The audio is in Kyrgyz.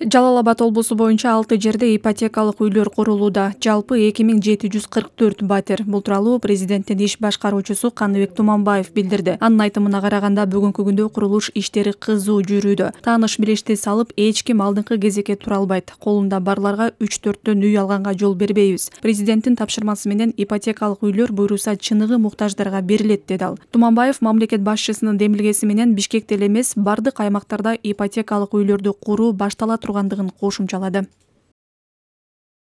жалал абад облусу боюнча алты жерде ипотекалык үйлөр курулууда жалпы эки миң жети жүз кырк төрт батир бул тууралуу президенттин иш башкаруучусу каныбек туманбаев билдирди анын айтымына караганда бүгүнкү күндө курулуш иштери кызуу жүрүүдө тааныш билишти салып эч ким алдыңкы кезекке тура албайт колунда барларга үч төрттөн үй алганга жол бербейбиз президенттин тапшырмасы менен ипотекалык үйлөр буюруса чыныгы муктаждарга берилет деди ал туманбаев мамлекет башчысынын демилгеси менен бишкекте эле эмес бардык аймактарда ипотекалык үйлөрдү куруу баштала тұрғандығын кошумчалады